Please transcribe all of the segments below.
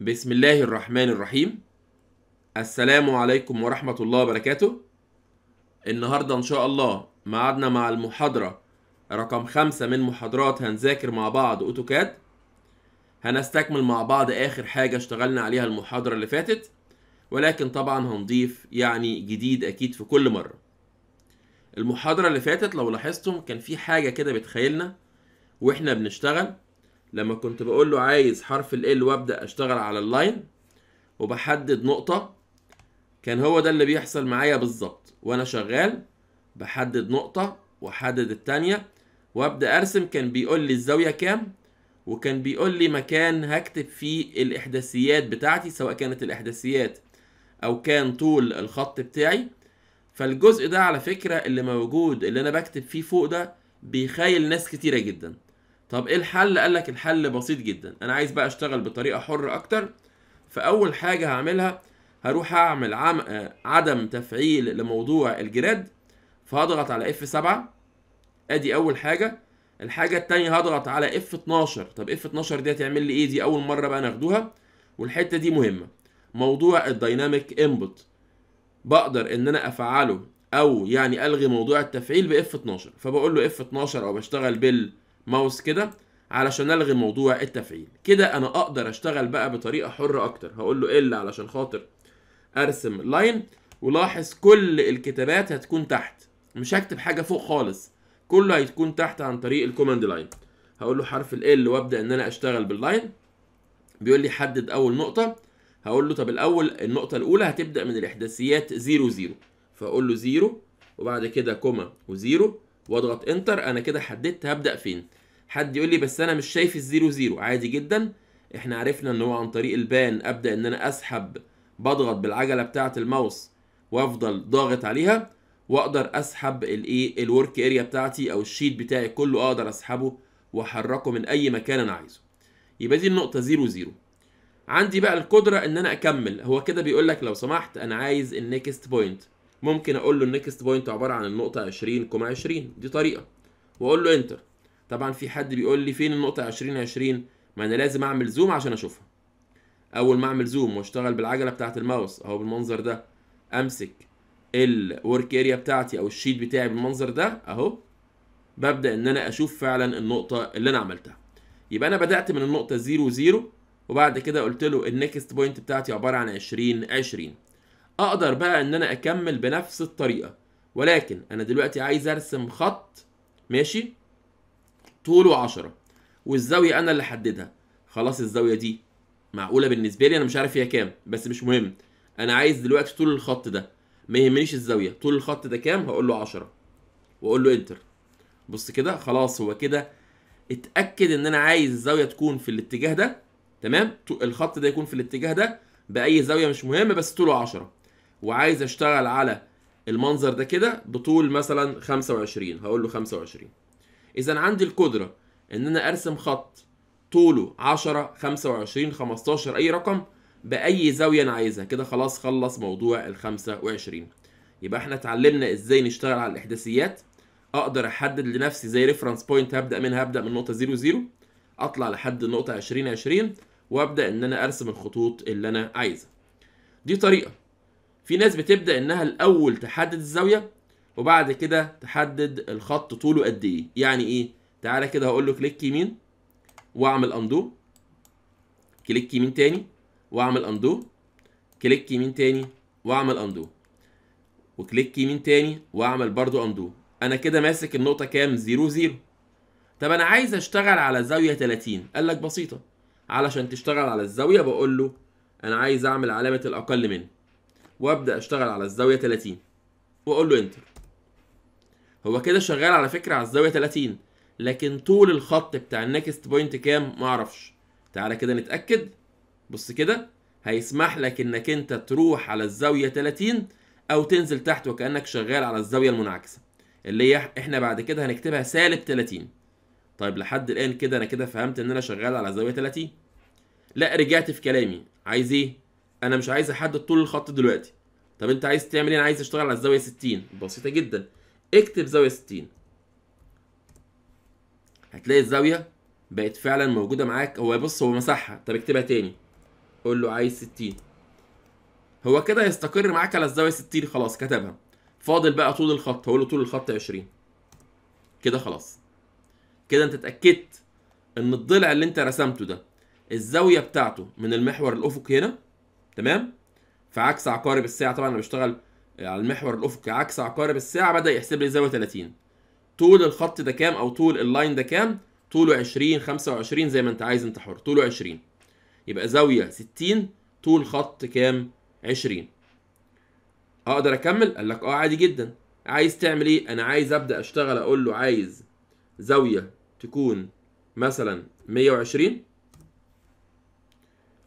بسم الله الرحمن الرحيم السلام عليكم ورحمة الله وبركاته النهاردة إن شاء الله معادنا مع المحاضرة رقم خمسة من محاضرات هنذاكر مع بعض أوتوكاد هنستكمل مع بعض آخر حاجة اشتغلنا عليها المحاضرة اللي فاتت ولكن طبعا هنضيف يعني جديد أكيد في كل مرة المحاضرة اللي فاتت لو لاحظتم كان في حاجة كده بتخيلنا واحنا بنشتغل لما كنت بقول له عايز حرف ال وابدا اشتغل على اللاين وبحدد نقطه كان هو ده اللي بيحصل معايا بالظبط وانا شغال بحدد نقطه واحدد الثانيه وابدا ارسم كان بيقول لي الزاويه كام وكان بيقول لي مكان هكتب فيه الاحداثيات بتاعتي سواء كانت الاحداثيات او كان طول الخط بتاعي فالجزء ده على فكره اللي موجود اللي انا بكتب فيه فوق ده بيخيل ناس كتيره جدا طب ايه الحل قال لك الحل بسيط جدا انا عايز بقى اشتغل بطريقه حره اكتر فاول حاجه هعملها هروح اعمل عم... آه، عدم تفعيل لموضوع الجراد فهضغط على اف 7 ادي اول حاجه الحاجه الثانيه هضغط على اف 12 طب اف 12 دي هتعمل لي ايه دي اول مره بقى ناخدوها والحته دي مهمه موضوع الدايناميك انبوت بقدر ان انا افعله او يعني الغي موضوع التفعيل باف 12 فبقول له اف 12 او بشتغل بال ماوس كده علشان الغي موضوع التفعيل كده انا اقدر اشتغل بقى بطريقه حره اكتر هقول له ال علشان خاطر ارسم لاين ولاحظ كل الكتابات هتكون تحت مش هكتب حاجه فوق خالص كله هيكون تحت عن طريق الكوماند لاين هقول له حرف ال وابدا ان انا اشتغل باللاين بيقول لي حدد اول نقطه هقول له طب الاول النقطه الاولى هتبدا من الاحداثيات 0 0 فاقول له 0 وبعد كده كوما و0 واضغط انتر انا كده حددت هبدا فين حد يقول لي بس انا مش شايف الزيرو زيرو عادي جدا احنا عرفنا ان هو عن طريق البان ابدا ان انا اسحب بضغط بالعجله بتاعه الماوس وافضل ضاغط عليها واقدر اسحب الايه الورك اريا بتاعتي او الشيت بتاعي كله اقدر اسحبه واحركه من اي مكان انا عايزه يبقى دي النقطه زيرو زيرو عندي بقى القدره ان انا اكمل هو كده بيقول لك لو سمحت انا عايز النكست بوينت ممكن اقول له النكست بوينت عباره عن النقطه 20 كوما 20 دي طريقه واقول له انتر طبعا في حد بيقول لي فين النقطة 2020 ما انا لازم اعمل زوم عشان اشوفها اول ما اعمل زوم واشتغل بالعجلة بتاعة الماوس اهو بالمنظر ده امسك الورك اريا بتاعتي او الشيت بتاعي بالمنظر ده اهو ببدا ان انا اشوف فعلا النقطه اللي انا عملتها يبقى انا بدات من النقطه 0 0 وبعد كده قلت له النكست بوينت بتاعتي عباره عن 20 20 اقدر بقى ان انا اكمل بنفس الطريقه ولكن انا دلوقتي عايز ارسم خط ماشي طوله 10 والزاويه انا اللي حددها خلاص الزاويه دي معقوله بالنسبه لي انا مش عارف هي كام بس مش مهم انا عايز دلوقتي طول الخط ده ما يهمنيش الزاويه طول الخط ده كام هقول له 10 واقول له انتر بص كده خلاص هو كده اتاكد ان انا عايز الزاويه تكون في الاتجاه ده تمام الخط ده يكون في الاتجاه ده باي زاويه مش مهم بس طوله 10 وعايز اشتغل على المنظر ده كده بطول مثلا 25 هقول له 25 اذا عندي القدره ان انا ارسم خط طوله 10 25 15 اي رقم باي زاويه انا عايزها كده خلاص خلص موضوع ال 25 يبقى احنا اتعلمنا ازاي نشتغل على الاحداثيات اقدر احدد لنفسي زي ريفرنس بوينت هبدا منها هبدا من نقطه 0 0 اطلع لحد النقطه 20 20 وابدا ان انا ارسم الخطوط اللي انا عايزها دي طريقه في ناس بتبدا انها الاول تحدد الزاويه وبعد كده تحدد الخط طوله قد ايه يعني ايه تعالى كده هقول له كليك يمين واعمل اندو كليك يمين تاني واعمل اندو كليك يمين تاني واعمل اندو وكليك يمين تاني واعمل برضو اندو انا كده ماسك النقطه كام 0 0 طب انا عايز اشتغل على زاويه 30 قال لك بسيطه علشان تشتغل على الزاويه بقول له انا عايز اعمل علامه الاقل منه وابدا اشتغل على الزاويه 30 واقول له انتر هو كده شغال على فكرة على الزاوية 30 لكن طول الخط بتاع النكست بوينت كام معرفش تعالى كده نتأكد بص كده هيسمح لك انك انت تروح على الزاوية 30 او تنزل تحت وكأنك شغال على الزاوية المنعكسة اللي هي احنا بعد كده هنكتبها سالب 30 طيب لحد الان كده انا كده فهمت ان انا شغال على زاوية 30 لا رجعت في كلامي عايز ايه انا مش عايز احدد طول الخط دلوقتي طب انت عايز تعمل ايه انا عايز اشتغل على الزاويه 60 بسيطه جدا اكتب زاويه 60 هتلاقي الزاويه بقت فعلا موجوده معاك هو بص هو مسحها طب اكتبها تاني قول له عايز 60 هو كده هيستقر معاك على الزاويه 60 خلاص كتبها فاضل بقى طول الخط هقول له طول الخط 20 كده خلاص كده انت اتاكدت ان الضلع اللي انت رسمته ده الزاويه بتاعته من المحور الافقي هنا تمام في عكس عقارب الساعه طبعا انا بشتغل يعني على المحور الافقي عكس عقارب الساعه بدا يحسب لي زاويه 30 طول الخط ده كام او طول اللاين ده كام طوله 20 25 زي ما انت عايز انت حر طوله 20 يبقى زاويه 60 طول خط كام 20 اقدر اكمل قال لك اه عادي جدا عايز تعمل ايه انا عايز ابدا اشتغل اقول له عايز زاويه تكون مثلا 120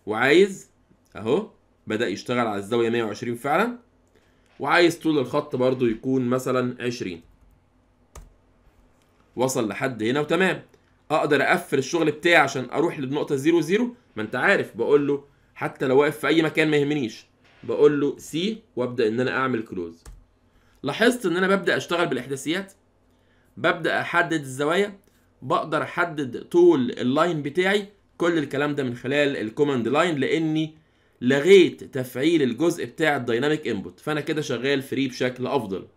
وعايز اهو بدا يشتغل على الزاويه 120 فعلا وعايز طول الخط برضو يكون مثلا 20 وصل لحد هنا وتمام اقدر اقفل الشغل بتاعي عشان اروح للنقطه 0 0 ما انت عارف بقول له حتى لو واقف في اي مكان ما يهمنيش بقول له سي وابدا ان انا اعمل كلوز لاحظت ان انا ببدا اشتغل بالاحداثيات ببدا احدد الزوايا بقدر احدد طول اللاين بتاعي كل الكلام ده من خلال الكوماند لاين لاني لغيت تفعيل الجزء بتاع الدايناميك انبوت فانا كده شغال فري بشكل افضل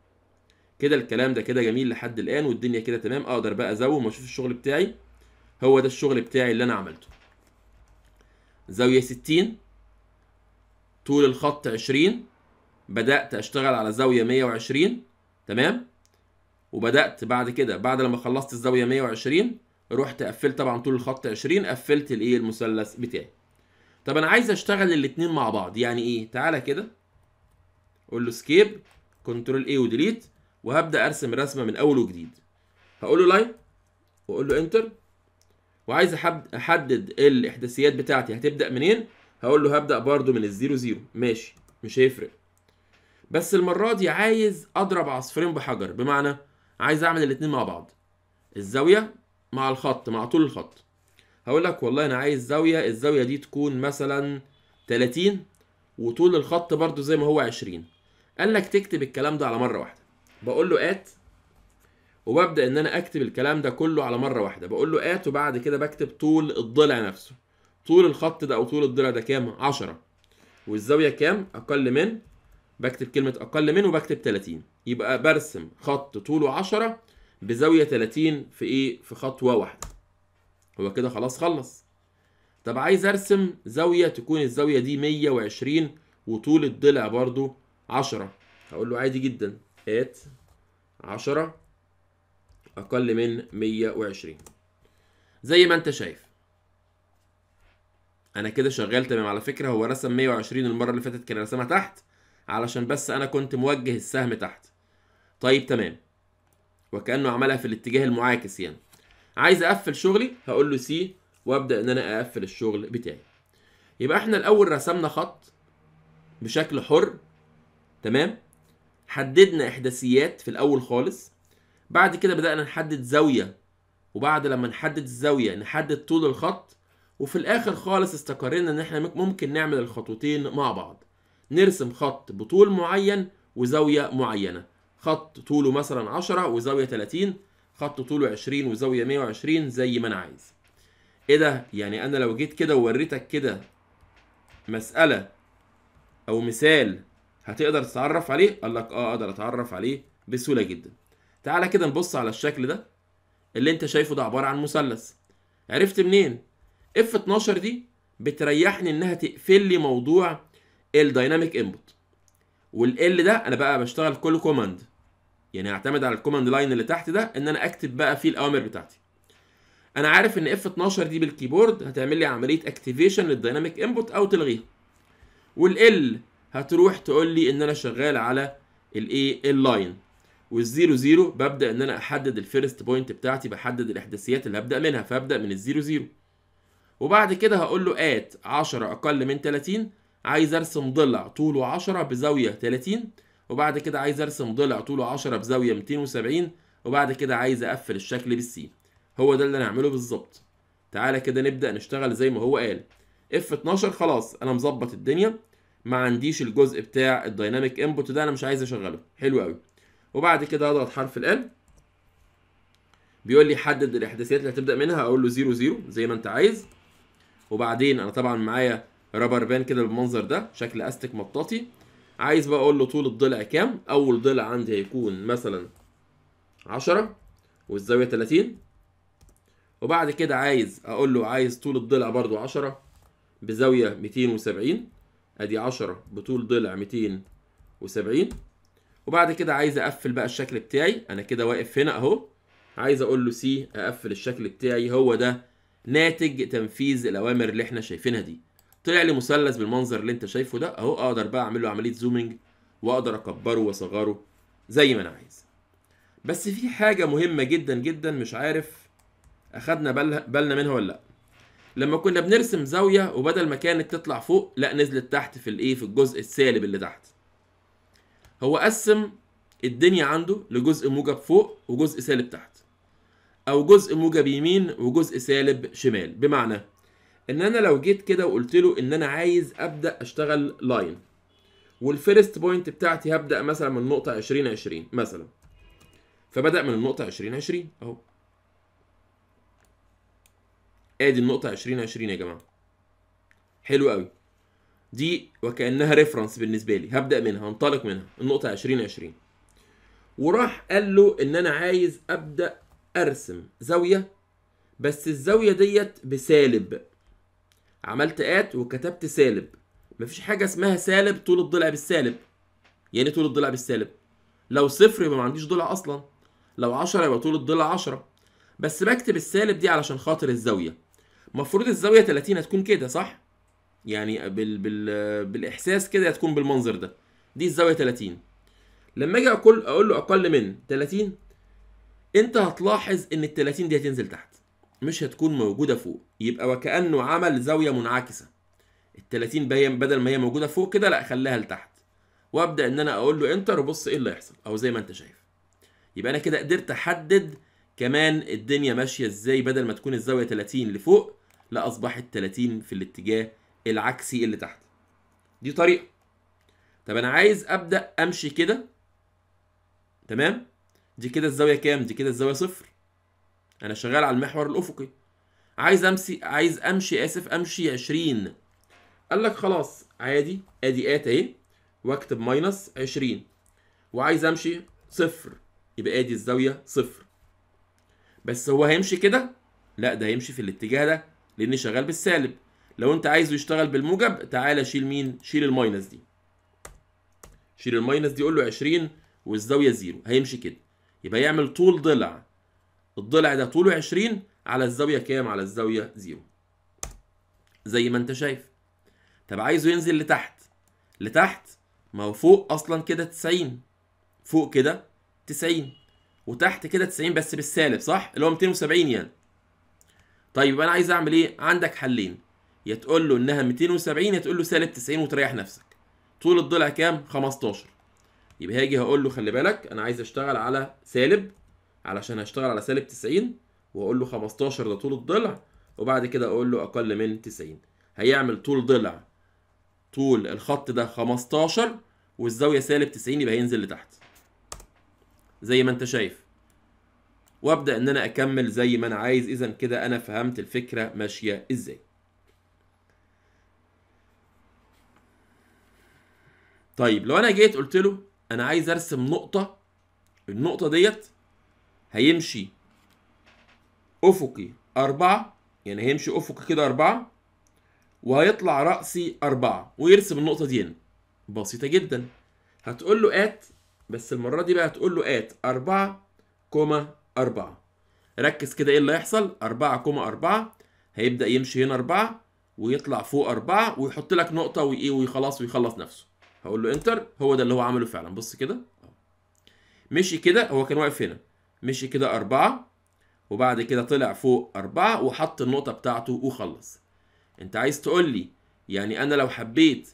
كده الكلام ده كده جميل لحد الان والدنيا كده تمام اقدر بقى ازوم واشوف الشغل بتاعي هو ده الشغل بتاعي اللي انا عملته زاوية 60 طول الخط 20 بدأت أشتغل على زاوية 120 تمام وبدأت بعد كده بعد لما خلصت الزاوية 120 رحت قفلت طبعا طول الخط 20 قفلت الإيه المثلث بتاعي طب انا عايز اشتغل الاتنين مع بعض يعني ايه تعالى كده اقول له سكيب كنترول اي وديليت وهبدا ارسم الرسمه من اول وجديد هقول له لاين واقول له انتر وعايز احدد الاحداثيات بتاعتي هتبدا منين هقول له هبدا برده من الزيرو زيرو ماشي مش هيفرق بس المره دي عايز اضرب عصفورين بحجر بمعنى عايز اعمل الاتنين مع بعض الزاويه مع الخط مع طول الخط هقول لك والله انا عايز زاويه الزاويه دي تكون مثلا 30 وطول الخط برضو زي ما هو 20 قال لك تكتب الكلام ده على مره واحده بقول له ات وببدا ان انا اكتب الكلام ده كله على مره واحده بقول له ات وبعد كده بكتب طول الضلع نفسه طول الخط ده او طول الضلع ده كام 10 والزاويه كام اقل من بكتب كلمه اقل من وبكتب 30 يبقى برسم خط طوله 10 بزاويه 30 في ايه في خطوه واحده هو كده خلاص خلص طب عايز ارسم زاوية تكون الزاوية دي 120 وطول الضلع برضو 10 هقول له عادي جدا هات 10 اقل من 120 زي ما انت شايف انا كده شغال تمام على فكرة هو رسم 120 المرة اللي فاتت كان رسمها تحت علشان بس انا كنت موجه السهم تحت طيب تمام وكأنه عملها في الاتجاه المعاكس يعني عايز اقفل شغلي هقول له سي وابدا ان انا اقفل الشغل بتاعي يبقى احنا الاول رسمنا خط بشكل حر تمام حددنا احداثيات في الاول خالص بعد كده بدانا نحدد زاويه وبعد لما نحدد الزاويه نحدد طول الخط وفي الاخر خالص استقرينا ان احنا ممكن نعمل الخطوتين مع بعض نرسم خط بطول معين وزاويه معينه خط طوله مثلا 10 وزاويه 30 خط طوله 20 وزاويه 120 زي ما انا عايز ايه ده يعني انا لو جيت كده ووريتك كده مساله او مثال هتقدر تتعرف عليه قال لك اه اقدر اتعرف عليه بسهوله جدا تعالى كده نبص على الشكل ده اللي انت شايفه ده عباره عن مثلث عرفت منين اف 12 دي بتريحني انها تقفل لي موضوع الدايناميك انبوت والال ده انا بقى بشتغل كل كوماند يعني هعتمد على الكوماند لاين اللي تحت ده ان انا اكتب بقى فيه الاوامر بتاعتي انا عارف ان اف 12 دي بالكيبورد هتعمل لي عمليه اكتيفيشن للديناميك انبوت او تلغيها والال هتروح تقول لي ان انا شغال على الايه اللاين والزيرو زيرو ببدا ان انا احدد الفيرست بوينت بتاعتي بحدد الاحداثيات اللي هبدا منها فابدا من الزيرو زيرو وبعد كده هقول له ات 10 اقل من 30 عايز ارسم ضلع طوله 10 بزاويه 30 وبعد كده عايز ارسم ضلع طوله 10 بزاويه 270 وبعد كده عايز اقفل الشكل بالسي هو ده اللي هنعمله بالظبط تعالى كده نبدا نشتغل زي ما هو قال اف 12 خلاص انا مظبط الدنيا ما عنديش الجزء بتاع الدايناميك انبوت ده انا مش عايز اشغله حلو قوي وبعد كده اضغط حرف ال بيقول لي حدد الاحداثيات اللي هتبدا منها اقول له 0 0 زي ما انت عايز وبعدين انا طبعا معايا رابر بان كده بالمنظر ده شكل استك مطاطي عايز بقى اقول له طول الضلع كام اول ضلع عندي هيكون مثلا 10 والزاويه 30 وبعد كده عايز اقول له عايز طول الضلع برضو 10 بزاويه 270 ادي 10 بطول ضلع 270 وبعد كده عايز اقفل بقى الشكل بتاعي انا كده واقف هنا اهو عايز اقول له سي اقفل الشكل بتاعي هو ده ناتج تنفيذ الاوامر اللي احنا شايفينها دي طلع لي مثلث بالمنظر اللي انت شايفه ده اهو اقدر بقى اعمل له عمليه زومنج واقدر اكبره واصغره زي ما انا عايز بس في حاجه مهمه جدا جدا مش عارف اخدنا بالنا منها ولا لا لما كنا بنرسم زاويه وبدل ما كانت تطلع فوق لا نزلت تحت في الايه في الجزء السالب اللي تحت هو قسم الدنيا عنده لجزء موجب فوق وجزء سالب تحت او جزء موجب يمين وجزء سالب شمال بمعنى ان انا لو جيت كده وقلت له ان انا عايز ابدا اشتغل لاين والفيرست بوينت بتاعتي هبدا مثلا من نقطه 20 20 مثلا فبدا من النقطه 20 20 اهو ادي النقطه 20 20 يا جماعه حلو قوي دي وكانها ريفرنس بالنسبه لي هبدا منها هنطلق منها النقطه 20 20 وراح قال له ان انا عايز ابدا ارسم زاويه بس الزاويه ديت بسالب عملت ات وكتبت سالب مفيش حاجه اسمها سالب طول الضلع بالسالب يعني إيه طول الضلع بالسالب لو صفر يبقى ما عنديش ضلع اصلا لو 10 يبقى طول الضلع 10 بس بكتب السالب دي علشان خاطر الزاويه المفروض الزاويه 30 هتكون كده صح يعني بال بال بالاحساس كده هتكون بالمنظر ده دي الزاويه 30 لما اجي اقول اقول له اقل من 30 انت هتلاحظ ان ال 30 دي هتنزل تحت مش هتكون موجودة فوق يبقى وكأنه عمل زاوية منعكسة ال 30 بدل ما هي موجودة فوق كده لا خليها لتحت وابدا ان انا اقول له انتر وبص ايه اللي هيحصل او زي ما انت شايف يبقى انا كده قدرت احدد كمان الدنيا ماشيه ازاي بدل ما تكون الزاويه 30 لفوق لا اصبحت 30 في الاتجاه العكسي اللي تحت دي طريقه طب انا عايز ابدا امشي كده تمام دي كده الزاويه كام دي كده الزاويه صفر انا شغال على المحور الافقي عايز امسي عايز امشي اسف امشي 20 قال لك خلاص عادي ادي ات اهي واكتب ماينس 20 وعايز امشي صفر يبقى ادي الزاويه صفر بس هو هيمشي كده لا ده هيمشي في الاتجاه ده لان شغال بالسالب لو انت عايزه يشتغل بالموجب تعالى شيل مين شيل الماينس دي شيل الماينس دي قول له 20 والزاويه زيرو هيمشي كده يبقى يعمل طول ضلع الضلع ده طوله 20 على الزاويه كام على الزاويه 0 زي ما انت شايف طب عايزه ينزل لتحت لتحت ما هو فوق اصلا كده 90 فوق كده 90 وتحت كده 90 بس بالسالب صح اللي هو 270 يعني طيب انا عايز اعمل ايه عندك حلين يا تقول له انها 270 يا تقول له سالب 90 وتريح نفسك طول الضلع كام 15 يبقى هاجي هقول له خلي بالك انا عايز اشتغل على سالب علشان هشتغل على سالب 90 واقول له 15 ده طول الضلع وبعد كده اقول له اقل من 90 هيعمل طول ضلع طول الخط ده 15 والزاويه سالب 90 يبقى هينزل لتحت زي ما انت شايف وابدا ان انا اكمل زي ما انا عايز اذا كده انا فهمت الفكره ماشيه ازاي طيب لو انا جيت قلت له انا عايز ارسم نقطه النقطه ديت هيمشي افقي أربعة يعني هيمشي افقي كده أربعة وهيطلع رأسي أربعة ويرسم النقطة دي هنا بسيطة جدا هتقول له آت بس المرة دي بقى هتقول له آت أربعة كوما أربعة ركز كده إيه اللي هيحصل أربعة كوما أربعة هيبدأ يمشي هنا أربعة ويطلع فوق أربعة ويحط لك نقطة وإيه ويخلص ويخلص نفسه هقول له انتر هو ده اللي هو عمله فعلا بص كده مشي كده هو كان واقف هنا مشي كده أربعة وبعد كده طلع فوق أربعة وحط النقطة بتاعته وخلص أنت عايز تقول لي يعني أنا لو حبيت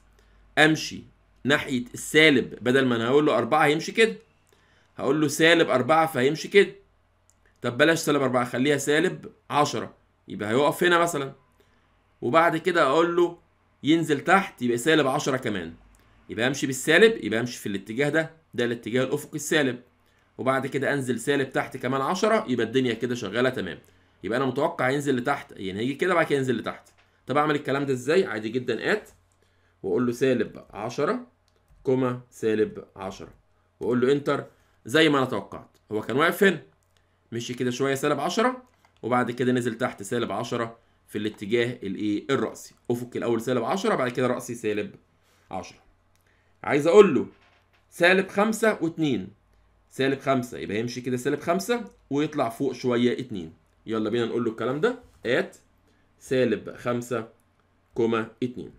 أمشي ناحية السالب بدل ما أنا هقول له أربعة هيمشي كده هقول له سالب أربعة فهيمشي كده طب بلاش سالب أربعة خليها سالب عشرة يبقى هيقف هنا مثلا وبعد كده أقول له ينزل تحت يبقى سالب عشرة كمان يبقى أمشي بالسالب يبقى أمشي في الاتجاه ده ده الاتجاه الأفقي السالب وبعد كده انزل سالب تحت كمان 10 يبقى الدنيا كده شغاله تمام يبقى انا متوقع ينزل لتحت يعني هيجي كده بعد كده ينزل لتحت طب اعمل الكلام ده ازاي عادي جدا ات واقول له سالب 10 كوما سالب 10 واقول له انتر زي ما انا توقعت هو كان واقف فين مشي كده شويه سالب 10 وبعد كده نزل تحت سالب 10 في الاتجاه الايه الرأسي افق الاول سالب 10 بعد كده رأسي سالب 10 عايز اقول له سالب 5 و2 سالب 5 يبقى يمشي كده سالب 5 ويطلع فوق شويه 2 يلا بينا نقول له الكلام ده ات سالب 5 كوما 2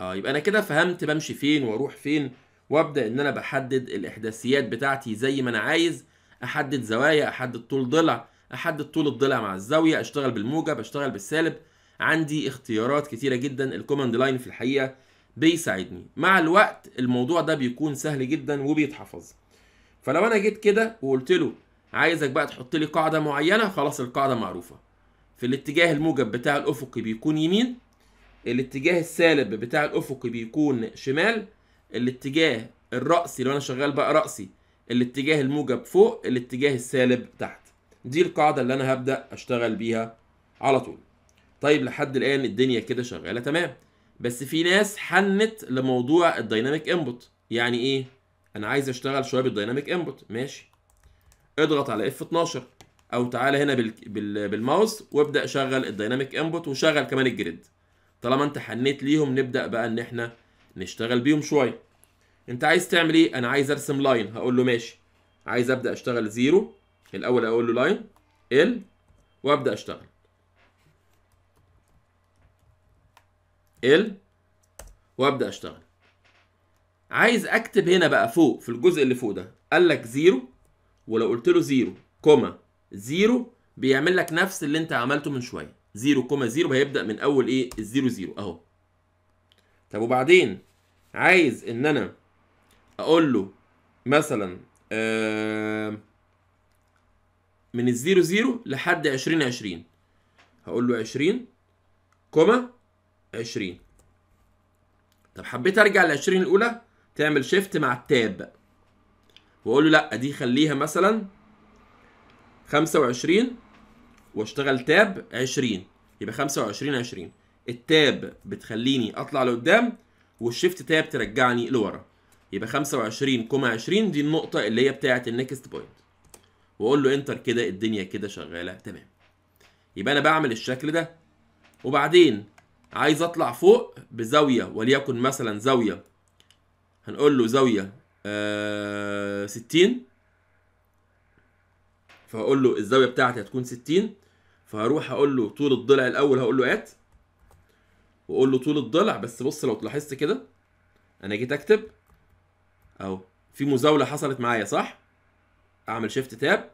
اه يبقى انا كده فهمت بمشي فين واروح فين وابدا ان انا بحدد الاحداثيات بتاعتي زي ما انا عايز احدد زوايا احدد طول ضلع احدد طول الضلع مع الزاويه اشتغل بالموجب اشتغل بالسالب عندي اختيارات كتيره جدا الكوماند لاين في الحقيقه بيساعدني مع الوقت الموضوع ده بيكون سهل جدا وبيتحفظ فلو انا جيت كده وقلت له عايزك بقى تحط لي قاعده معينه خلاص القاعده معروفه في الاتجاه الموجب بتاع الافقي بيكون يمين الاتجاه السالب بتاع الافقي بيكون شمال الاتجاه الرأسي لو انا شغال بقى رأسي الاتجاه الموجب فوق الاتجاه السالب تحت دي القاعدة اللي انا هبدأ اشتغل بيها على طول طيب لحد الان الدنيا كده شغالة تمام بس في ناس حنت لموضوع الدايناميك انبوت يعني ايه انا عايز اشتغل شويه بالدايناميك انبوت ماشي اضغط على اف 12 او تعالى هنا بال... بال... بالماوس وابدا شغل الدايناميك انبوت وشغل كمان الجريد طالما انت حنيت ليهم نبدا بقى ان احنا نشتغل بيهم شويه انت عايز تعمل ايه انا عايز ارسم لاين هقول له ماشي عايز ابدا اشتغل زيرو الاول اقول له لاين ال وابدا اشتغل ال وابدا اشتغل عايز اكتب هنا بقى فوق في الجزء اللي فوق ده قال لك زيرو ولو قلت له زيرو كوما زيرو بيعمل لك نفس اللي انت عملته من شويه زيرو كوما زيرو هيبدا من اول ايه الزيرو زيرو اهو طب وبعدين عايز ان انا اقول له مثلا آه، من الزيرو زيرو لحد عشرين عشرين هقول له عشرين كوما عشرين طب حبيت ارجع ل 20 الاولى تعمل شيفت مع التاب واقول له لا دي خليها مثلا 25 واشتغل تاب 20 يبقى 25 20 التاب بتخليني اطلع لقدام والشيفت تاب ترجعني لورا يبقى 25 كوما 20 دي النقطه اللي هي بتاعه النكست بوينت واقول له انتر كده الدنيا كده شغاله تمام يبقى انا بعمل الشكل ده وبعدين عايز اطلع فوق بزاويه وليكن مثلا زاويه هنقول له زاويه آه 60 فهقول له الزاويه بتاعتي هتكون 60 فهروح هقول له طول الضلع الاول هقول له ات واقول له طول الضلع بس بص لو لاحظت كده انا جيت اكتب اهو في مزاوله حصلت معايا صح اعمل شيفت تاب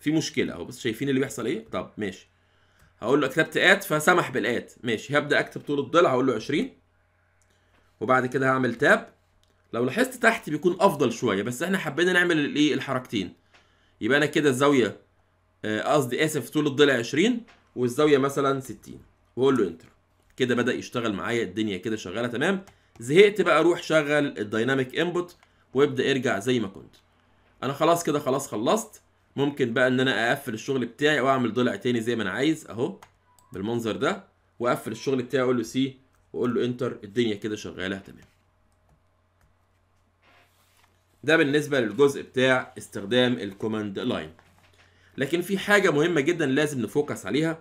في مشكله اهو بس شايفين اللي بيحصل ايه طب ماشي هقول له كتبت ات فسمح بالات ماشي هبدا اكتب طول الضلع هقول له 20 وبعد كده هعمل تاب لو لاحظت تحت بيكون افضل شويه بس احنا حبينا نعمل الايه الحركتين يبقى انا كده الزاويه آه، قصدي آه اسف طول الضلع 20 والزاويه مثلا 60 واقول له انتر كده بدا يشتغل معايا الدنيا كده شغاله تمام زهقت بقى اروح شغل الدايناميك انبوت وابدا ارجع زي ما كنت انا خلاص كده خلاص خلصت ممكن بقى ان انا اقفل الشغل بتاعي واعمل ضلع تاني زي ما انا عايز اهو بالمنظر ده واقفل الشغل بتاعي اقول له سي واقول له انتر الدنيا كده شغاله تمام ده بالنسبه للجزء بتاع استخدام الكوماند لاين لكن في حاجه مهمه جدا لازم نفوكس عليها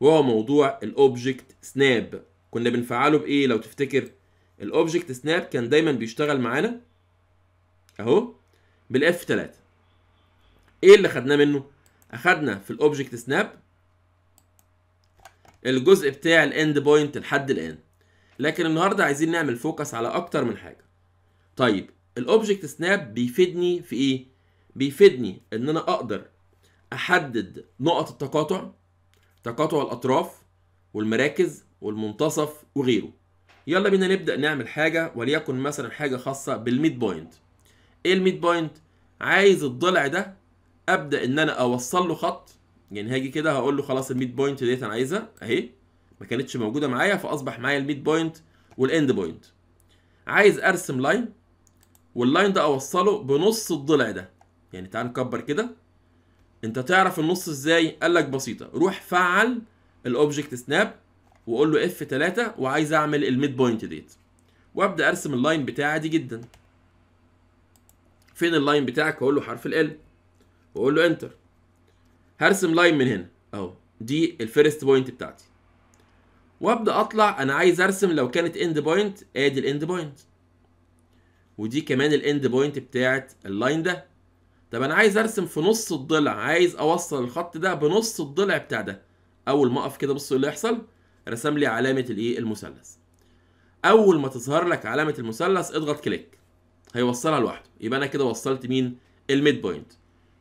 وهو موضوع الاوبجكت سناب كنا بنفعله بايه لو تفتكر الاوبجكت سناب كان دايما بيشتغل معانا اهو بالاف 3 ايه اللي خدناه منه اخدنا في الاوبجكت سناب الجزء بتاع الاند بوينت لحد الان لكن النهارده عايزين نعمل فوكس على اكتر من حاجه طيب الاوبجكت سناب بيفيدني في ايه بيفيدني ان انا اقدر احدد نقط التقاطع تقاطع الاطراف والمراكز والمنتصف وغيره يلا بينا نبدا نعمل حاجه وليكن مثلا حاجه خاصه بالميد بوينت ايه الميد بوينت عايز الضلع ده ابدا ان انا اوصل له خط يعني هاجي كده هقول له خلاص الميد بوينت ديت انا عايزها اهي ما كانتش موجوده معايا فاصبح معايا الميد بوينت والاند بوينت عايز ارسم لاين واللاين ده اوصله بنص الضلع ده يعني تعال نكبر كده انت تعرف النص ازاي قال لك بسيطه روح فعل الاوبجكت سناب واقول له اف 3 وعايز اعمل الميد بوينت ديت وابدا ارسم اللاين بتاعي دي جدا فين اللاين بتاعك هقول له حرف ال واقول له انتر هرسم لاين من هنا اهو دي الفيرست بوينت بتاعتي وابدا اطلع انا عايز ارسم لو كانت اند بوينت ادي الاند بوينت ودي كمان الاند بوينت بتاعت اللاين ده طب انا عايز ارسم في نص الضلع عايز اوصل الخط ده بنص الضلع بتاع ده اول ما اقف كده بص ايه اللي هيحصل رسم لي علامه الايه المثلث اول ما تظهر لك علامه المثلث اضغط كليك هيوصلها لوحده يبقى انا كده وصلت مين الميد بوينت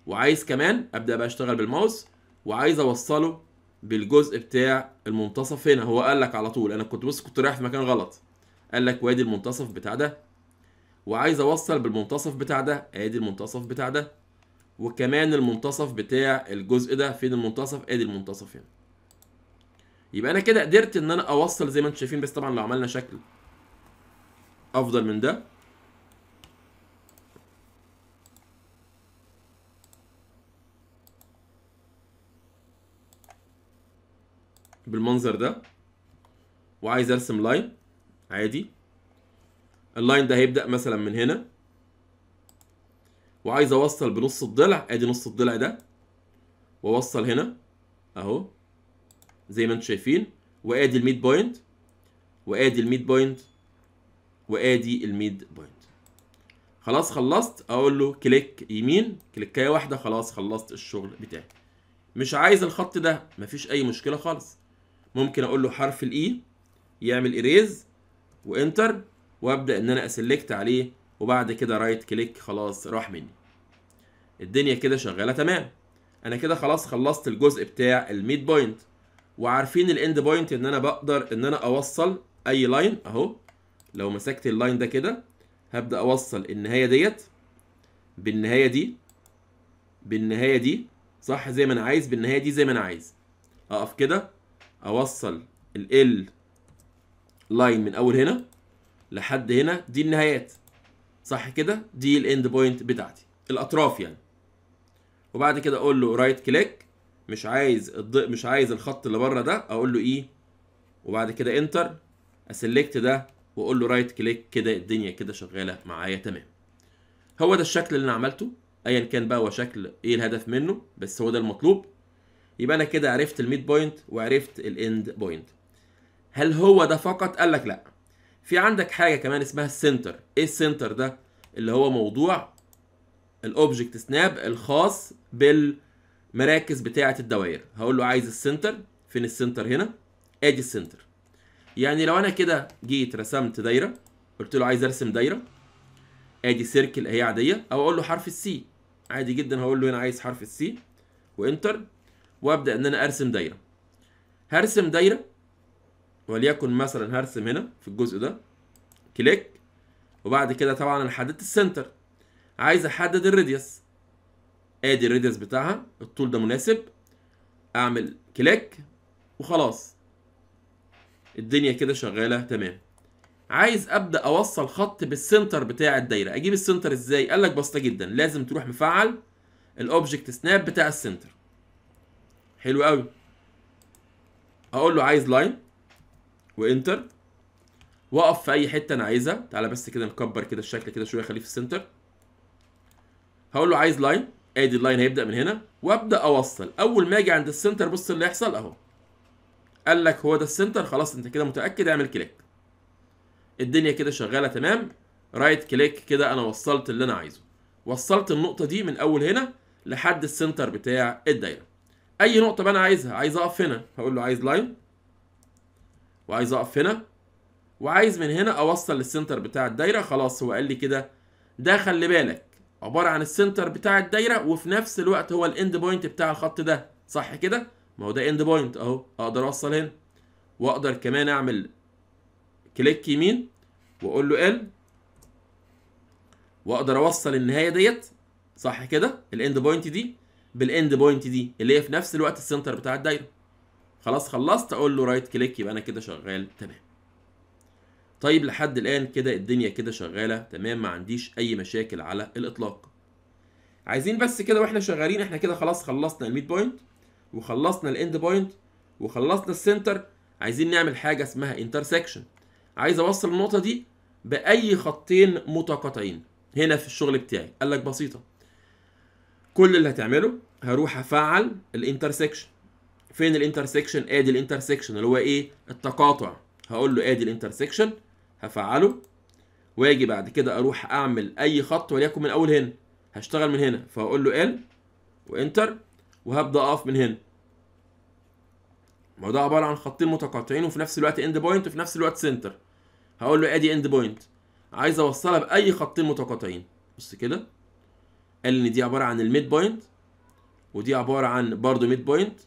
وعايز كمان ابدا بقى اشتغل بالماوس وعايز اوصله بالجزء بتاع المنتصف هنا هو قال لك على طول انا كنت بص كنت رايح في مكان غلط قال لك وادي المنتصف بتاع ده وعايز اوصل بالمنتصف بتاع ده ادي المنتصف بتاع ده وكمان المنتصف بتاع الجزء ده فين المنتصف ادي المنتصف هنا يبقى انا كده قدرت ان انا اوصل زي ما انتم شايفين بس طبعا لو عملنا شكل افضل من ده بالمنظر ده وعايز ارسم لاين عادي اللاين ده هيبدا مثلا من هنا وعايز اوصل بنص الضلع ادي نص الضلع ده واوصل هنا اهو زي ما انتم شايفين وادي الميد بوينت وادي الميد بوينت وادي الميد بوينت خلاص خلصت اقول له كليك يمين كليكايه واحده خلاص خلصت الشغل بتاعي مش عايز الخط ده مفيش اي مشكله خالص ممكن اقول له حرف الاي e، يعمل اريز وانتر وابدا ان انا اسلكت عليه وبعد كده رايت كليك خلاص راح مني الدنيا كده شغاله تمام انا كده خلاص خلصت الجزء بتاع الميد بوينت وعارفين الاند بوينت ان انا بقدر ان انا اوصل اي لاين اهو لو مسكت اللاين ده كده هبدا اوصل النهايه ديت بالنهايه دي بالنهايه دي صح زي ما انا عايز بالنهايه دي زي ما انا عايز اقف كده اوصل ال لاين من اول هنا لحد هنا دي النهايات صح كده دي الاند بوينت بتاعتي الاطراف يعني وبعد كده اقول له رايت كليك مش عايز الض... مش عايز الخط اللي بره ده اقول له ايه وبعد كده انتر اسلكت ده واقول له رايت كليك كده الدنيا كده شغاله معايا تمام هو ده الشكل اللي انا عملته ايا كان بقى هو شكل ايه الهدف منه بس هو ده المطلوب يبقى انا كده عرفت الميد بوينت وعرفت الاند بوينت هل هو ده فقط قال لك لا في عندك حاجه كمان اسمها السنتر ايه السنتر ده اللي هو موضوع الاوبجكت سناب الخاص بالمراكز بتاعه الدوائر هقول له عايز السنتر فين السنتر هنا ادي السنتر يعني لو انا كده جيت رسمت دايره قلت له عايز ارسم دايره ادي سيركل اهي عاديه او اقول له حرف السي عادي جدا هقول له هنا عايز حرف السي وانتر وابدا ان انا ارسم دايره هرسم دايره وليكن مثلا هرسم هنا في الجزء ده كليك وبعد كده طبعا انا حددت السنتر عايز احدد الراديوس ادي الراديوس بتاعها الطول ده مناسب اعمل كليك وخلاص الدنيا كده شغاله تمام عايز ابدا اوصل خط بالسنتر بتاع الدايره اجيب السنتر ازاي قال لك بسيطه جدا لازم تروح مفعل الاوبجكت سناب بتاع السنتر حلو قوي اقول له عايز لاين وانتر واقف في اي حته انا عايزها تعالى بس كده نكبر كده الشكل كده شويه خليه في السنتر هقول له عايز لاين ادي اللاين هيبدا من هنا وابدا اوصل اول ما اجي عند السنتر بص اللي هيحصل اهو قال لك هو ده السنتر خلاص انت كده متاكد اعمل كليك الدنيا كده شغاله تمام رايت كليك كده انا وصلت اللي انا عايزه وصلت النقطه دي من اول هنا لحد السنتر بتاع الدايره اي نقطه بقى انا عايزها عايز اقف هنا هقول له عايز لاين وعايز اقف هنا وعايز من هنا اوصل للسنتر بتاع الدايره خلاص هو قال لي كده ده خلي بالك عباره عن السنتر بتاع الدايره وفي نفس الوقت هو الاند بوينت بتاع الخط ده صح كده ما هو ده اند بوينت اهو اقدر اوصل هنا واقدر كمان اعمل كليك يمين واقول له ال واقدر اوصل النهايه ديت صح كده الاند بوينت دي بالاند بوينت دي اللي هي في نفس الوقت السنتر بتاع الدايره خلاص خلصت اقول له رايت كليك يبقى انا كده شغال تمام طيب لحد الان كده الدنيا كده شغاله تمام ما عنديش اي مشاكل على الاطلاق عايزين بس كده واحنا شغالين احنا كده خلاص خلصنا الميد بوينت وخلصنا الاند بوينت وخلصنا السنتر عايزين نعمل حاجه اسمها انترسكشن عايز اوصل النقطه دي باي خطين متقاطعين هنا في الشغل بتاعي قال لك بسيطه كل اللي هتعمله هروح افعل الانترسكشن فين الانترسكشن ادي الانترسكشن اللي هو ايه التقاطع هقول له ادي الانترسكشن هفعله واجي بعد كده اروح اعمل اي خط وليكن من اول هنا هشتغل من هنا فهقول له ال وانتر وهبدا اقف من هنا الموضوع عباره عن خطين متقاطعين وفي نفس الوقت اند بوينت وفي نفس الوقت سنتر هقول له ادي اند بوينت عايز اوصلها باي خطين متقاطعين بص كده قال ان دي عباره عن الميد بوينت ودي عباره عن برضه ميد بوينت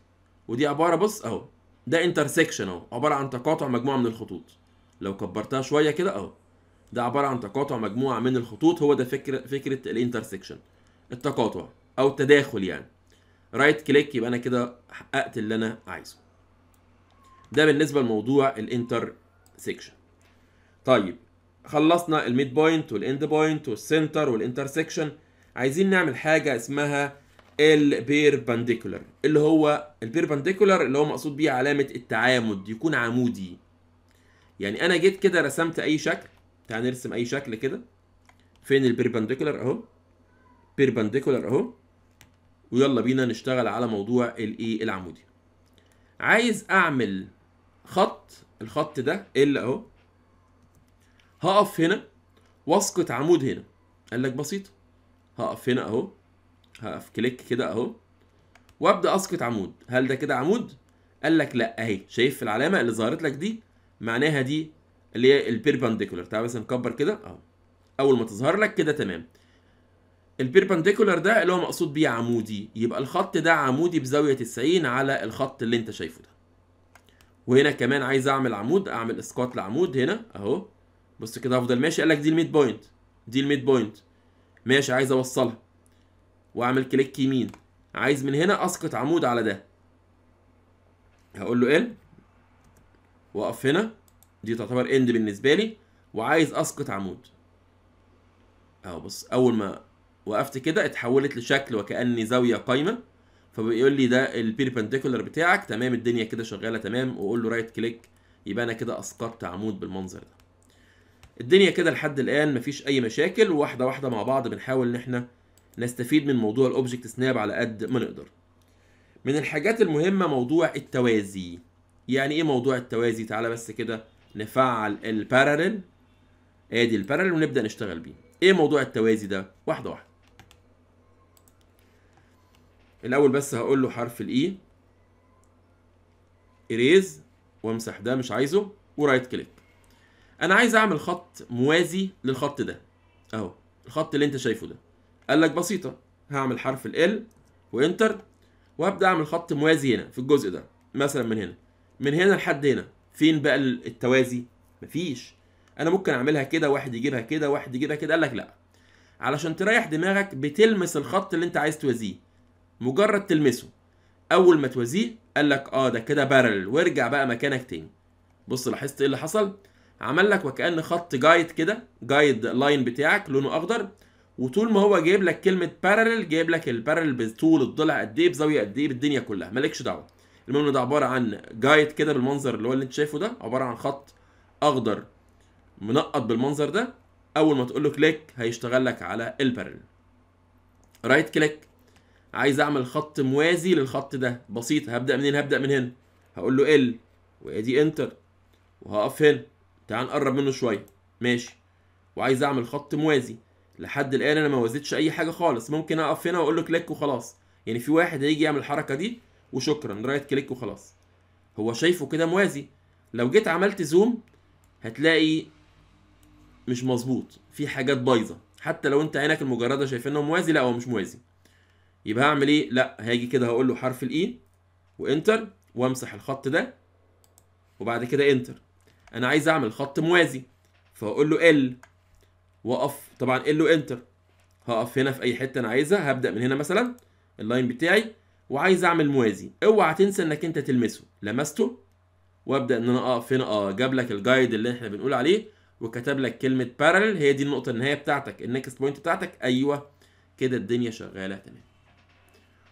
ودي عباره بص اهو ده انترسكشن اهو عباره عن تقاطع مجموعه من الخطوط لو كبرتها شويه كده اهو ده عباره عن تقاطع مجموعه من الخطوط هو ده فكره فكره الانترسكشن التقاطع او التداخل يعني رايت كليك يبقى انا كده حققت اللي انا عايزه ده بالنسبه لموضوع الانترسكشن طيب خلصنا الميد بوينت والاند بوينت والسنتر والانترسكشن عايزين نعمل حاجه اسمها البيربنديكولار اللي هو البيربنديكولار اللي هو مقصود بيه علامه التعامد يكون عمودي يعني انا جيت كده رسمت اي شكل تعال نرسم اي شكل كده فين البيربنديكولار اهو بيربنديكولار اهو ويلا بينا نشتغل على موضوع الاي العمودي عايز اعمل خط الخط ده ال اهو هقف هنا واسقط عمود هنا قال لك بسيط هقف هنا اهو هقف كليك كده اهو وابدا اسقط عمود هل ده كده عمود قال لك لا اهي شايف العلامه اللي ظهرت لك دي معناها دي اللي هي البيربنديكولار تعال بس نكبر كده اهو اول ما تظهر لك كده تمام البيربنديكولار ده اللي هو مقصود بيه عمودي يبقى الخط ده عمودي بزاويه 90 على الخط اللي انت شايفه ده وهنا كمان عايز اعمل عمود اعمل اسقاط لعمود هنا اهو بص كده افضل ماشي قال لك دي الميد بوينت دي الميد بوينت ماشي عايز اوصلها واعمل كليك يمين عايز من هنا اسقط عمود على ده هقول له ان واقف هنا دي تعتبر اند بالنسبه لي وعايز اسقط عمود اهو بص اول ما وقفت كده اتحولت لشكل وكاني زاويه قايمه فبيقول لي ده البيربنديكولر بتاعك تمام الدنيا كده شغاله تمام واقول له رايت كليك يبقى انا كده اسقطت عمود بالمنظر ده الدنيا كده لحد الان مفيش اي مشاكل واحده واحده مع بعض بنحاول ان احنا نستفيد من موضوع الاوبجكت سناب على قد ما نقدر من الحاجات المهمه موضوع التوازي يعني ايه موضوع التوازي تعالى بس كده نفعل البارالل ادي البارالل ونبدا نشتغل بيه ايه موضوع التوازي ده واحده واحده الاول بس هقول له حرف الاي اريز e. وامسح ده مش عايزه ورايت كليك انا عايز اعمل خط موازي للخط ده اهو الخط اللي انت شايفه ده قال لك بسيطه هعمل حرف ال وانتر وهبدا اعمل خط موازي هنا في الجزء ده مثلا من هنا من هنا لحد هنا فين بقى التوازي مفيش انا ممكن اعملها كده واحد يجيبها كده واحد يجيبها كده قال لك لا علشان تريح دماغك بتلمس الخط اللي انت عايز توازيه مجرد تلمسه اول ما توازيه قال لك اه ده كده بارل وارجع بقى مكانك تاني بص لاحظت ايه اللي حصل عمل لك وكان خط جايد كده جايد لاين بتاعك لونه اخضر وطول ما هو جايب لك كلمه بارلل جايب لك البارلل بطول الضلع قد ايه بزاويه قد ايه بالدنيا كلها مالكش دعوه المهم ده عباره عن جايد كده بالمنظر اللي هو اللي انت شايفه ده عباره عن خط اخضر منقط بالمنظر ده اول ما تقول له كليك هيشتغل لك على البارلل رايت كليك عايز اعمل خط موازي للخط ده بسيط هبدا منين هبدا من هنا هقول له ال وادي انتر وهقف هنا تعال نقرب منه شويه ماشي وعايز اعمل خط موازي لحد الان انا ما وزيتش اي حاجه خالص ممكن اقف هنا واقول له كليك وخلاص يعني في واحد هيجي يعمل الحركه دي وشكرا رايت كليك وخلاص هو شايفه كده موازي لو جيت عملت زوم هتلاقي مش مظبوط في حاجات بايظه حتى لو انت عينك المجرده شايف انه موازي لا هو مش موازي يبقى هعمل ايه لا هاجي كده هقول له حرف الاي e وانتر وامسح الخط ده وبعد كده انتر انا عايز اعمل خط موازي فهقول له ال واقف طبعا ال له انتر هقف هنا في اي حته انا عايزها هبدا من هنا مثلا اللاين بتاعي وعايز اعمل موازي اوعى تنسى انك انت تلمسه لمسته وابدا ان انا اقف هنا اه جاب لك الجايد اللي احنا بنقول عليه وكتب لك كلمه بارلل هي دي النقطه النهايه بتاعتك النكست بوينت بتاعتك ايوه كده الدنيا شغاله تمام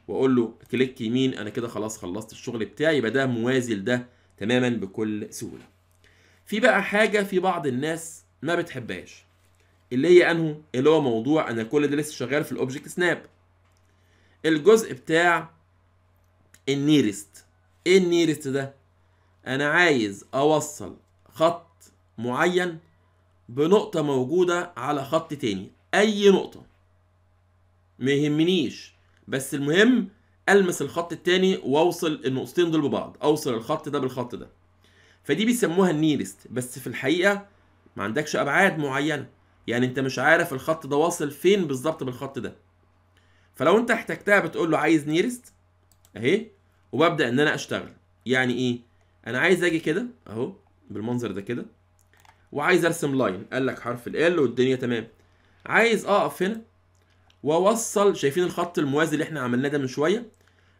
واقول له كليك يمين انا كده خلاص خلصت الشغل بتاعي يبقى ده موازي لده تماما بكل سهوله في بقى حاجه في بعض الناس ما بتحبهاش اللي هي انه اللي هو موضوع ان كل ده لسه شغال في الاوبجكت سناب الجزء بتاع النيرست ايه النيرست ده انا عايز اوصل خط معين بنقطة موجودة على خط تاني اي نقطة ما يهمنيش بس المهم المس الخط التاني واوصل النقطتين دول ببعض اوصل الخط ده بالخط ده فدي بيسموها النيرست بس في الحقيقة ما عندكش ابعاد معينة يعني انت مش عارف الخط ده واصل فين بالظبط بالخط ده فلو انت احتجتها بتقول له عايز نيرست اهي وببدا ان انا اشتغل يعني ايه انا عايز اجي كده اهو بالمنظر ده كده وعايز ارسم لاين قال لك حرف ال والدنيا تمام عايز اقف هنا واوصل شايفين الخط الموازي اللي احنا عملناه ده من شويه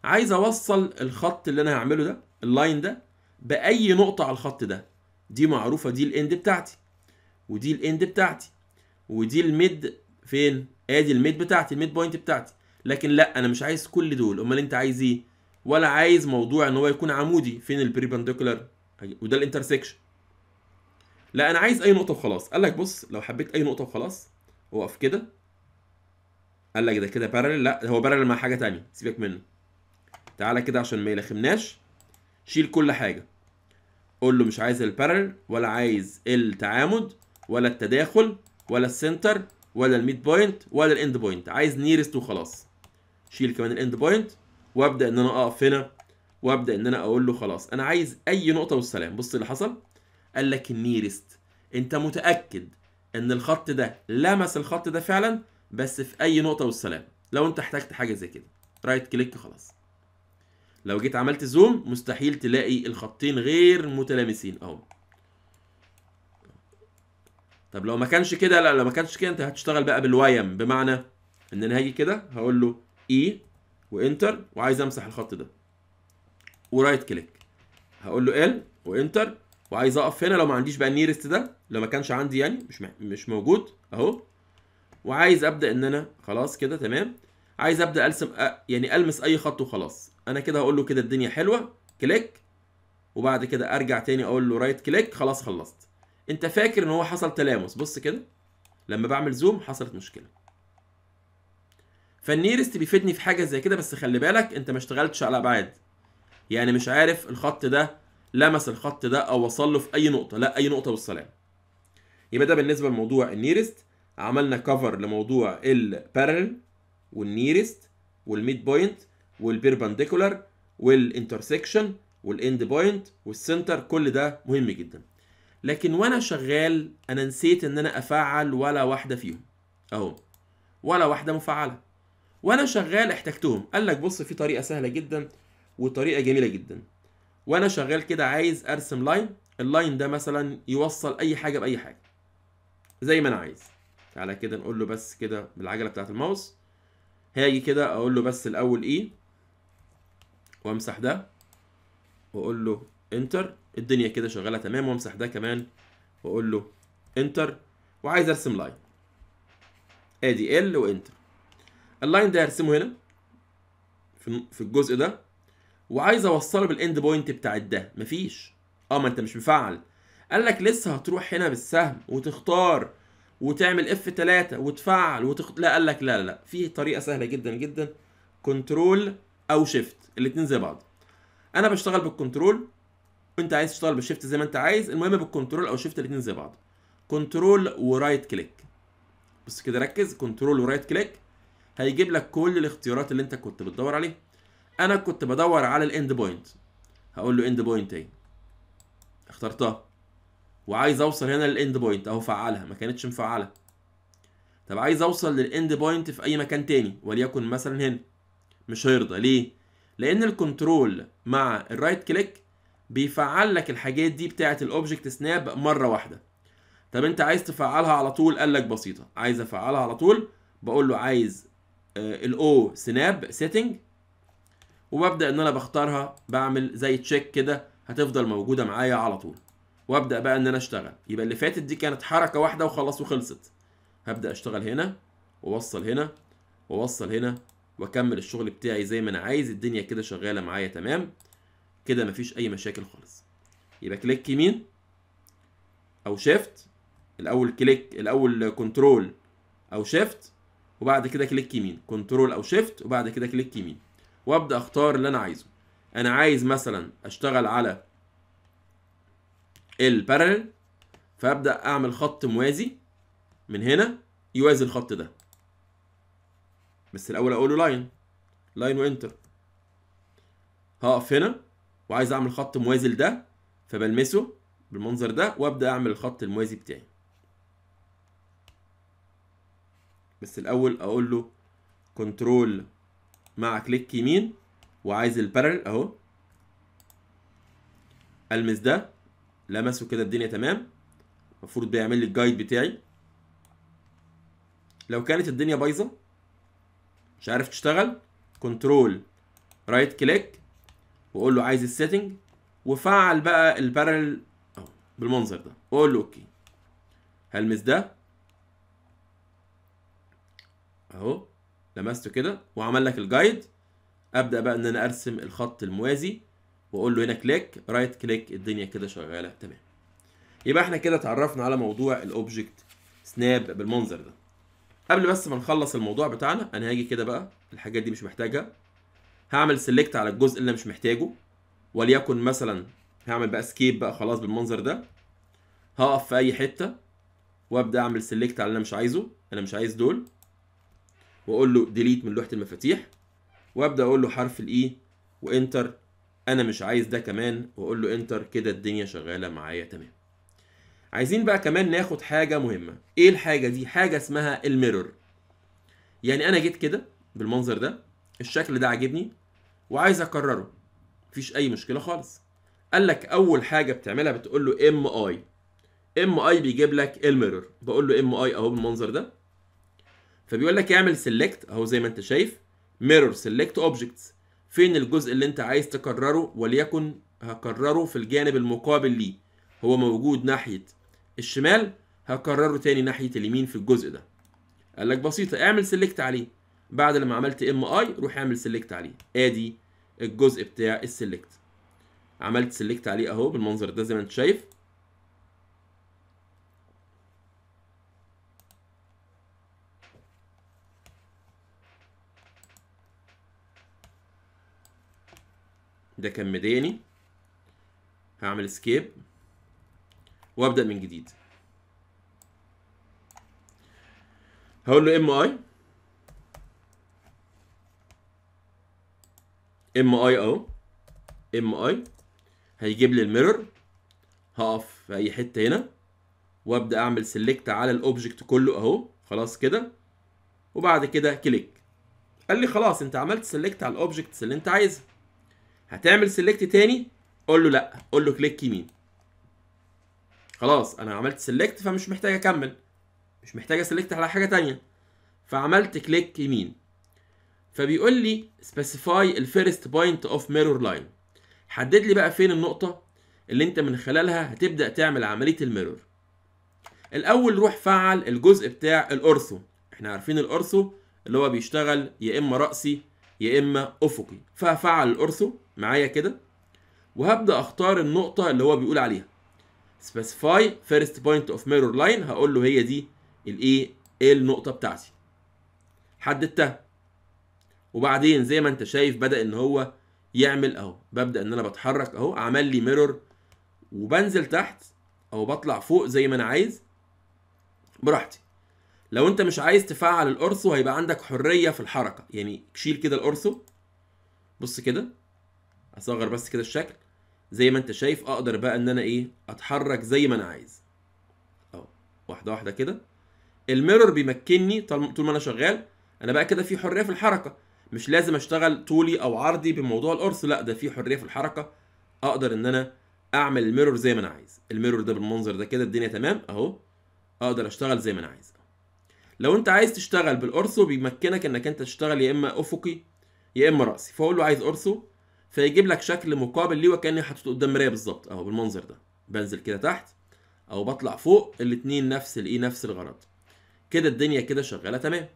عايز اوصل الخط اللي انا هعمله ده اللاين ده باي نقطه على الخط ده دي معروفه دي الاند بتاعتي ودي الاند بتاعتي ودي الميد فين ادي الميد بتاعتي الميد بوينت بتاعتي لكن لا انا مش عايز كل دول امال انت عايز ايه ولا عايز موضوع ان هو يكون عمودي فين البريبندكولار وده الانترسكشن لا انا عايز اي نقطه وخلاص قال لك بص لو حبيت اي نقطه وخلاص اقف كده قال لك ده كده بارلل لا هو بارلل مع حاجه ثانيه سيبك منه تعالى كده عشان ما يلخمناش شيل كل حاجه قول له مش عايز البارلل ولا عايز التعامد ولا التداخل ولا السنتر ولا الميد بوينت ولا الاند بوينت عايز نيرست وخلاص شيل كمان الاند بوينت وابدا ان انا اقف هنا وابدا ان انا اقول له خلاص انا عايز اي نقطه والسلام بص اللي حصل قال لك النيرست انت متاكد ان الخط ده لمس الخط ده فعلا بس في اي نقطه والسلام لو انت احتجت حاجه زي كده رايت كليك خلاص لو جيت عملت زوم مستحيل تلاقي الخطين غير متلامسين اهو طب لو ما كانش كده لا لو ما كانش كده انت هتشتغل بقى بالوايم بمعنى ان انا هاجي كده هقول له اي e وانتر وعايز امسح الخط ده ورايت كليك هقول له ال وانتر وعايز اقف هنا لو ما عنديش بقى النيرست ده لو ما كانش عندي يعني مش مش موجود اهو وعايز ابدا ان انا خلاص كده تمام عايز ابدا ارسم يعني المس اي خط وخلاص انا كده هقول له كده الدنيا حلوه كليك وبعد كده ارجع تاني اقول له رايت كليك خلاص خلصت انت فاكر ان هو حصل تلامس بص كده لما بعمل زوم حصلت مشكله فالنيرست بيفيدني في حاجه زي كده بس خلي بالك انت ما اشتغلتش على ابعاد يعني مش عارف الخط ده لمس الخط ده او وصل له في اي نقطه لا اي نقطه والسلام يبقى ده بالنسبه لموضوع النيرست عملنا كفر لموضوع البارل والنيرست والميد بوينت والبيربنديكولار والانترسكشن والاند بوينت والسنتر كل ده مهم جدا لكن وانا شغال انا نسيت ان انا افعل ولا واحده فيهم اهو ولا واحده مفعله وانا شغال احتجتهم قال لك بص في طريقه سهله جدا وطريقه جميله جدا وانا شغال كده عايز ارسم لاين اللاين ده مثلا يوصل اي حاجه باي حاجه زي ما انا عايز تعالى كده نقول له بس كده بالعجله بتاعه الماوس هاجي كده اقول له بس الاول ايه وامسح ده واقول له انتر الدنيا كده شغاله تمام وامسح ده كمان واقول له انتر وعايز ارسم لاين ادي ال وانتر اللاين ده هرسمه هنا في الجزء ده وعايز اوصله بالاند بوينت بتاع ده مفيش اه ما انت مش مفعل قال لك لسه هتروح هنا بالسهم وتختار وتعمل اف 3 وتفعل وتخ... لا قال لك لا لا لا في طريقه سهله جدا جدا كنترول او شيفت الاثنين زي بعض انا بشتغل بالكنترول انت عايز تشتغل بالشيفت زي ما انت عايز المهم بالكنترول او شيفت الاثنين زي بعض كنترول ورايت كليك بس كده ركز كنترول ورايت كليك هيجيب لك كل الاختيارات اللي انت كنت بتدور عليها انا كنت بدور على الاند بوينت هقول له اند بوينت ايه اخترتها وعايز اوصل هنا للاند بوينت اهو فعلها ما كانتش مفعله طب عايز اوصل للاند بوينت في اي مكان تاني وليكن مثلا هنا مش هيرضى ليه لان الكنترول مع الرايت كليك بيفعل لك الحاجات دي بتاعه الاوبجكت سناب مره واحده طب انت عايز تفعلها على طول قال لك بسيطه عايز افعلها على طول بقول له عايز الاو سناب سيتنج وببدا ان انا بختارها بعمل زي تشيك كده هتفضل موجوده معايا على طول وابدا بقى ان انا اشتغل يبقى اللي فاتت دي كانت حركه واحده وخلاص وخلصت هبدا اشتغل هنا واوصل هنا واوصل هنا واكمل الشغل بتاعي زي ما انا عايز الدنيا كده شغاله معايا تمام كده مفيش اي مشاكل خالص يبقى كليك يمين او شيفت الاول كليك الاول كنترول او شيفت وبعد كده كليك يمين كنترول او شيفت وبعد كده كليك يمين وابدا اختار اللي انا عايزه انا عايز مثلا اشتغل على البارل فابدا اعمل خط موازي من هنا يوازي الخط ده بس الاول اقول له لاين لاين وانتر هقف هنا وعايز اعمل خط موازي لده فبلمسه بالمنظر ده وابدا اعمل الخط الموازي بتاعي بس الاول اقول له كنترول مع كليك يمين وعايز البارل اهو المس ده لمسه كده الدنيا تمام المفروض بيعمل لي الجايد بتاعي لو كانت الدنيا بايظه مش عارف تشتغل كنترول رايت كليك واقول له عايز السيتنج وفعل بقى البارل اهو بالمنظر ده واقول له اوكي هلمس ده اهو لمسته كده وعمل لك الجايد ابدا بقى ان انا ارسم الخط الموازي واقول له هنا كليك رايت كليك الدنيا كده شغاله تمام يبقى احنا كده اتعرفنا على موضوع الاوبجكت سناب بالمنظر ده قبل بس ما نخلص الموضوع بتاعنا انا هاجي كده بقى الحاجات دي مش محتاجها هعمل سيلكت على الجزء اللي مش محتاجه وليكن مثلا هعمل بقى سكيب بقى خلاص بالمنظر ده هقف في اي حته وابدا اعمل سيلكت على اللي انا مش عايزه انا مش عايز دول واقول له ديليت من لوحه المفاتيح وابدا اقول له حرف الاي e وانتر انا مش عايز ده كمان واقول له انتر كده الدنيا شغاله معايا تمام عايزين بقى كمان ناخد حاجه مهمه ايه الحاجه دي حاجه اسمها الميرور يعني انا جيت كده بالمنظر ده الشكل ده عاجبني وعايز اكرره مفيش اي مشكله خالص قال لك اول حاجه بتعملها بتقول له ام اي ام اي بيجيب لك الميرور بقول له ام اي اهو بالمنظر ده فبيقول لك اعمل سيلكت اهو زي ما انت شايف ميرور سيلكت اوبجكتس فين الجزء اللي انت عايز تكرره وليكن هكرره في الجانب المقابل ليه هو موجود ناحيه الشمال هكرره تاني ناحيه اليمين في الجزء ده قال لك بسيطه اعمل سيلكت عليه بعد لما عملت ام اي روح اعمل سيلكت عليه ادي الجزء بتاع السيلكت عملت سيلكت عليه اهو بالمنظر ده زي ما انت شايف ده كان مداني هعمل اسكيب وابدا من جديد هقول له ام اي ام اي اهو ام اي هيجيب لي الميرور هقف في اي حته هنا وابدا اعمل سيلكت على الاوبجكت كله اهو خلاص كده وبعد كده كليك قال لي خلاص انت عملت سيلكت على الاوبجكتس اللي انت عايزها هتعمل سيلكت تاني قول له لا قول له كليك يمين خلاص انا عملت سيلكت فمش محتاج اكمل مش محتاج اسيلكت على حاجه تانية فعملت كليك يمين فبيقول لي specify الفيرست بوينت اوف ميرور لاين حدد لي بقى فين النقطة اللي انت من خلالها هتبدأ تعمل عملية الميرور الأول روح فعل الجزء بتاع الارثو احنا عارفين الارثو اللي هو بيشتغل يا إما رأسي يا إما أفقي فهفعل الارثو معايا كده وهبدأ أختار النقطة اللي هو بيقول عليها specify first point of mirror line هقول له هي دي الايه النقطة بتاعتي حددتها وبعدين زي ما انت شايف بدا ان هو يعمل اهو ببدا ان انا بتحرك اهو عمل لي ميرور وبنزل تحت او بطلع فوق زي ما انا عايز براحتي لو انت مش عايز تفعل القرصو هيبقى عندك حريه في الحركه يعني شيل كده القرصو بص كده اصغر بس كده الشكل زي ما انت شايف اقدر بقى ان انا ايه اتحرك زي ما انا عايز اهو واحده واحده كده الميرور بيمكنني طول ما انا شغال انا بقى كده في حريه في الحركه مش لازم اشتغل طولي او عرضي بموضوع القرص لا ده في حريه في الحركه اقدر ان انا اعمل الميرور زي ما انا عايز الميرور ده بالمنظر ده كده الدنيا تمام اهو اقدر اشتغل زي ما انا عايز لو انت عايز تشتغل بالقرص بيمكنك انك انت تشتغل يا اما افقي يا اما راسي فاقول له عايز قرصو فيجيب لك شكل مقابل ليه وكاني حاطط قدام مرايه بالظبط اهو بالمنظر ده بنزل كده تحت او بطلع فوق الاتنين نفس الايه نفس الغرض كده الدنيا كده شغاله تمام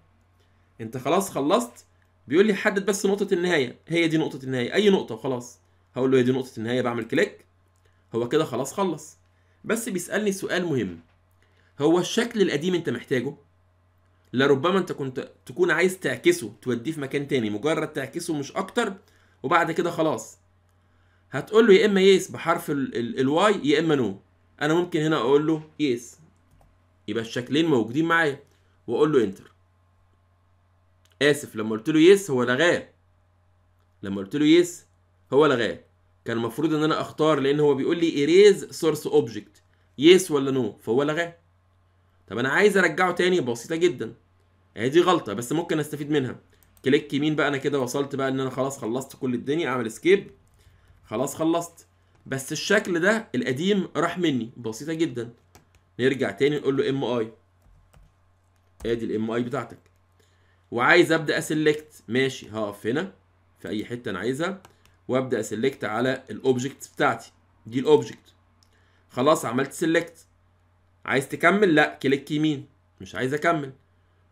انت خلاص خلصت بيقول لي حدد بس نقطه النهايه هي دي نقطه النهايه اي نقطه وخلاص هقول له هي دي نقطه النهايه بعمل كليك هو كده خلاص خلص بس بيسالني سؤال مهم هو الشكل القديم انت محتاجه لربما انت كنت تكون عايز تعكسه توديه في مكان تاني مجرد تعكسه مش اكتر وبعد كده خلاص هتقول له يا اما يس بحرف الواي يا اما نو انا ممكن هنا اقول له يس يبقى الشكلين موجودين معايا واقول له انتر اسف لما قلت له يس هو لغاه لما قلت له يس هو لغاه كان المفروض ان انا اختار لان هو بيقول لي اريز سورس اوبجكت يس ولا نو فهو لغاه طب انا عايز ارجعه تاني بسيطه جدا هي يعني دي غلطه بس ممكن استفيد منها كليك يمين بقى انا كده وصلت بقى ان انا خلاص خلصت كل الدنيا اعمل سكيب خلاص خلصت بس الشكل ده القديم راح مني بسيطه جدا نرجع تاني نقول له ام اي ادي الام اي بتاعتك وعايز ابدا اسلكت ماشي هقف هنا في اي حته انا عايزها وابدا اسلكت على الاوبجكت بتاعتي دي الاوبجكت خلاص عملت سلكت عايز تكمل لا كليك يمين مش عايز اكمل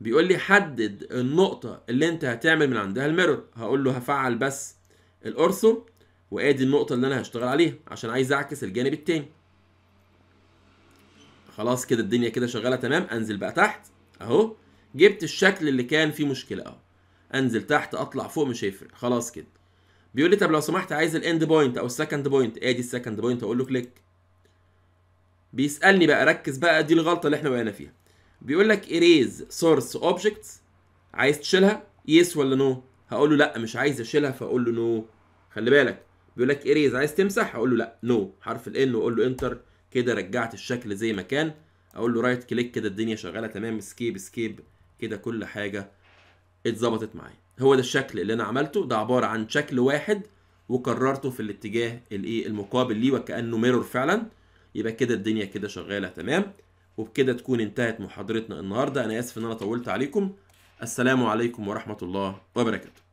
بيقول لي حدد النقطة اللي انت هتعمل من عندها الميرور هقول له هفعل بس الارثو وادي النقطة اللي انا هشتغل عليها عشان عايز اعكس الجانب التاني خلاص كده الدنيا كده شغالة تمام انزل بقى تحت اهو جبت الشكل اللي كان فيه مشكله اهو انزل تحت اطلع فوق مش هيفرق خلاص كده بيقول لي طب لو سمحت عايز الاند بوينت او السكند بوينت ادي السكند بوينت اقول له كليك بيسالني بقى ركز بقى دي الغلطه اللي احنا وقعنا فيها بيقول لك اريز سورس اوبجكتس عايز تشيلها يس yes ولا نو no. هقول له لا مش عايز اشيلها فاقول له نو no. خلي بالك بيقول لك اريز عايز تمسح هقول له لا نو no. حرف الان واقول له انتر كده رجعت الشكل زي ما كان اقول له رايت كليك كده الدنيا شغاله تمام سكيب سكيب كده كل حاجه اتظبطت معايا هو ده الشكل اللي انا عملته ده عباره عن شكل واحد وكررته في الاتجاه الايه المقابل ليه وكانه ميرور فعلا يبقى كده الدنيا كده شغاله تمام وبكده تكون انتهت محاضرتنا النهارده انا اسف ان انا طولت عليكم السلام عليكم ورحمه الله وبركاته